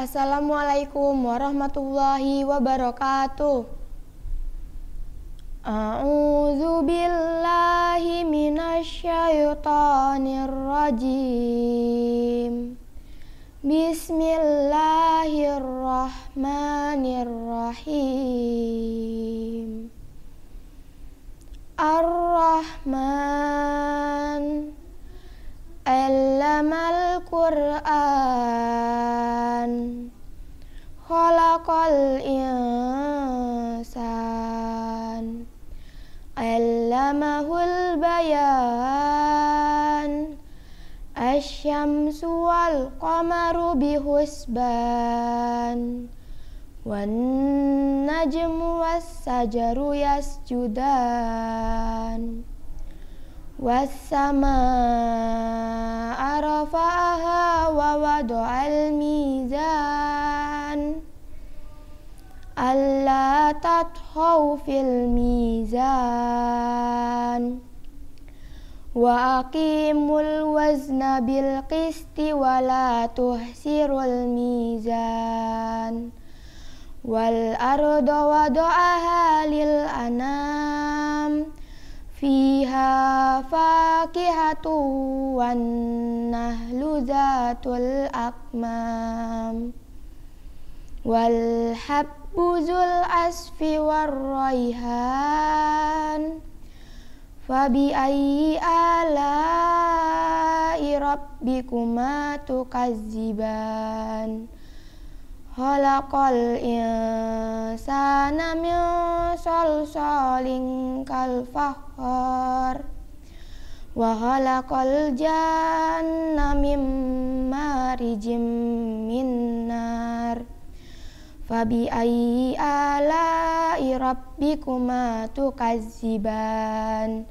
Assalamualaikum warahmatullahi wabarakatuh. A'udzu billahi minasyaitonir rajim. Bismillahirrahmanirrahim. Ar-Rahman 'allamal Qur'an Khalaqal insan Allamahul bayan Asyamsu wal qamaru bihusban Wan najmu was sajaru yasjudan Was رفعها ووضع الميزان ألا تطغوا في الميزان وأقيموا الوزن بالقسط ولا تهسروا الميزان والأرض وضعها للأنام fakihatu wan nahlu zatul akmam wal habbuzul asfi war raihan fabi ayyi ala rabbikuma tukazziban Khalaqal insana min salsalin kal fahar wa khalaqal janna min marijim min nar fabi ayyi ala'i rabbikuma tukazziban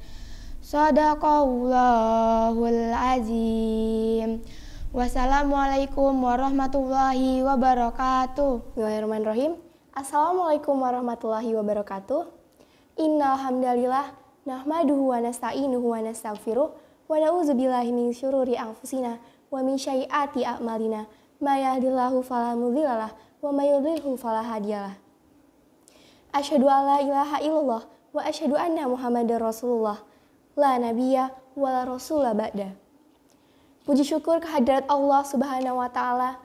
sadaqallahul azim Wassalamualaikum warahmatullahi wabarakatuh. Bismillahirrahmanirrahim. Assalamualaikum warahmatullahi wabarakatuh. Innalhamdalillah nahmaduhu wa nasta'inuhu wa nastaghfiruh wa na'udzubillahi min syururi anfusina wa min syai'ati a'malina. ma yahdillahu fala wa may falahadiyalah. fala an la ilaha illallah wa asyhadu anna Muhammadar Rasulullah. La nabiyya wa la rasulullah ba'dah. Puji syukur kehadirat Allah Subhanahu wa taala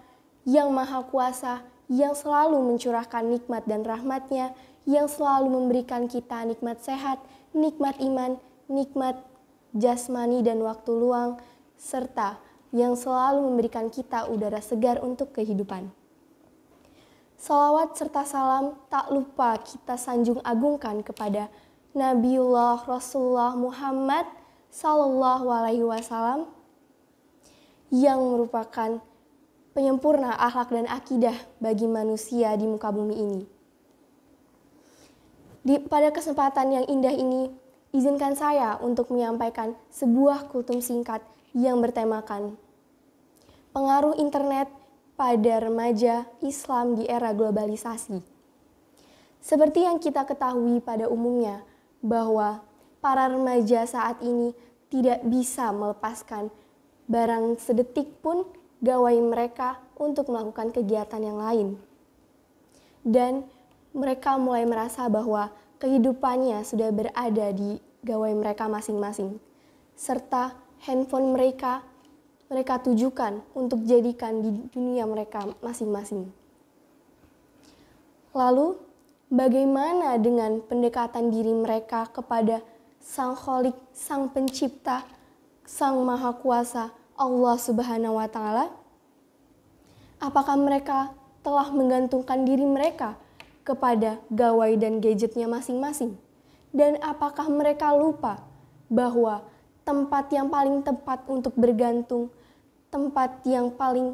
yang Maha Kuasa, yang selalu mencurahkan nikmat dan rahmatnya, yang selalu memberikan kita nikmat sehat, nikmat iman, nikmat jasmani dan waktu luang, serta yang selalu memberikan kita udara segar untuk kehidupan. Salawat serta salam tak lupa kita sanjung agungkan kepada Nabiullah Rasulullah Muhammad Sallallahu Alaihi Wasallam yang merupakan penyempurna akhlak dan akidah bagi manusia di muka bumi ini. Di, pada kesempatan yang indah ini, izinkan saya untuk menyampaikan sebuah kultum singkat yang bertemakan pengaruh internet pada remaja Islam di era globalisasi. Seperti yang kita ketahui pada umumnya, bahwa para remaja saat ini tidak bisa melepaskan barang sedetik pun gawai mereka untuk melakukan kegiatan yang lain. Dan mereka mulai merasa bahwa kehidupannya sudah berada di gawai mereka masing-masing, serta handphone mereka mereka tujukan untuk jadikan di dunia mereka masing-masing. Lalu, bagaimana dengan pendekatan diri mereka kepada Sang Kholik, Sang Pencipta, Sang Maha Kuasa Allah Subhanahu wa taala? Apakah mereka telah menggantungkan diri mereka kepada gawai dan gadgetnya masing-masing? Dan apakah mereka lupa bahwa tempat yang paling tepat untuk bergantung, tempat yang paling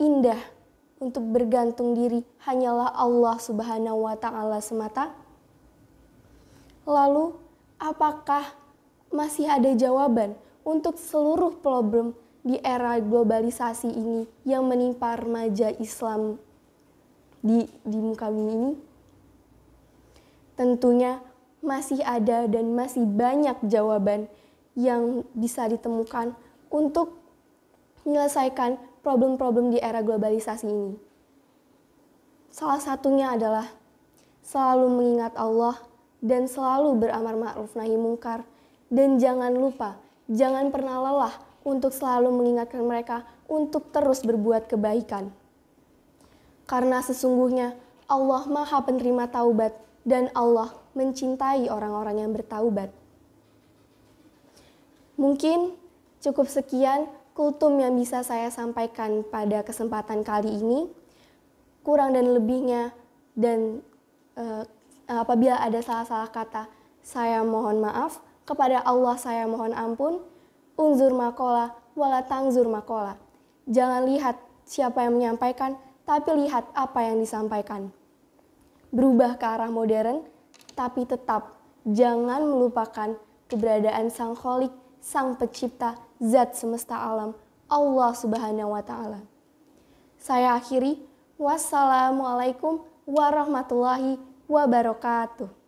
indah untuk bergantung diri hanyalah Allah Subhanahu wa taala semata? Lalu, apakah masih ada jawaban untuk seluruh problem di era globalisasi ini yang menimpa remaja Islam di, di muka bumi ini? Tentunya masih ada dan masih banyak jawaban yang bisa ditemukan untuk menyelesaikan problem-problem di era globalisasi ini. Salah satunya adalah selalu mengingat Allah dan selalu beramar ma'ruf nahi mungkar dan jangan lupa Jangan pernah lelah untuk selalu mengingatkan mereka untuk terus berbuat kebaikan. Karena sesungguhnya Allah Maha Penerima Taubat dan Allah mencintai orang-orang yang bertaubat. Mungkin cukup sekian kultum yang bisa saya sampaikan pada kesempatan kali ini. Kurang dan lebihnya dan eh, apabila ada salah-salah kata, saya mohon maaf kepada Allah saya mohon ampun, unzur makola, wala tangzur makola. Jangan lihat siapa yang menyampaikan, tapi lihat apa yang disampaikan. Berubah ke arah modern, tapi tetap jangan melupakan keberadaan Sang Kholik, Sang Pencipta, Zat Semesta Alam, Allah Subhanahu wa Ta'ala. Saya akhiri, wassalamualaikum warahmatullahi wabarakatuh.